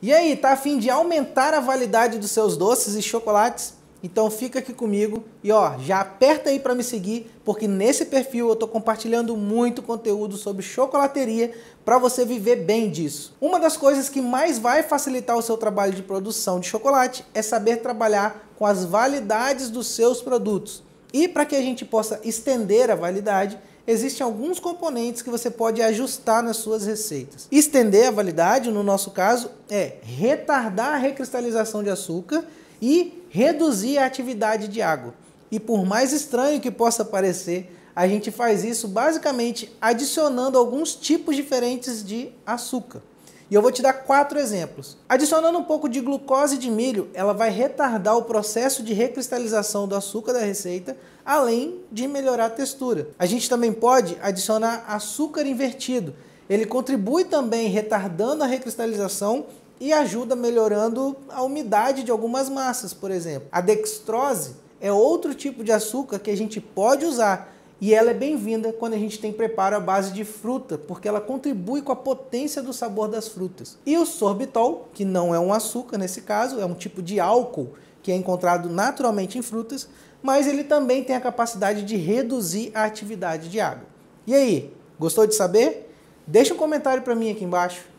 E aí, tá a fim de aumentar a validade dos seus doces e chocolates? Então fica aqui comigo e ó, já aperta aí para me seguir, porque nesse perfil eu tô compartilhando muito conteúdo sobre chocolateria para você viver bem disso. Uma das coisas que mais vai facilitar o seu trabalho de produção de chocolate é saber trabalhar com as validades dos seus produtos. E para que a gente possa estender a validade, existem alguns componentes que você pode ajustar nas suas receitas. Estender a validade, no nosso caso, é retardar a recristalização de açúcar e reduzir a atividade de água. E por mais estranho que possa parecer, a gente faz isso basicamente adicionando alguns tipos diferentes de açúcar. E eu vou te dar quatro exemplos. Adicionando um pouco de glucose de milho, ela vai retardar o processo de recristalização do açúcar da receita, além de melhorar a textura. A gente também pode adicionar açúcar invertido. Ele contribui também retardando a recristalização e ajuda melhorando a umidade de algumas massas, por exemplo. A dextrose é outro tipo de açúcar que a gente pode usar e ela é bem-vinda quando a gente tem preparo à base de fruta, porque ela contribui com a potência do sabor das frutas. E o sorbitol, que não é um açúcar nesse caso, é um tipo de álcool que é encontrado naturalmente em frutas, mas ele também tem a capacidade de reduzir a atividade de água. E aí, gostou de saber? Deixa um comentário para mim aqui embaixo.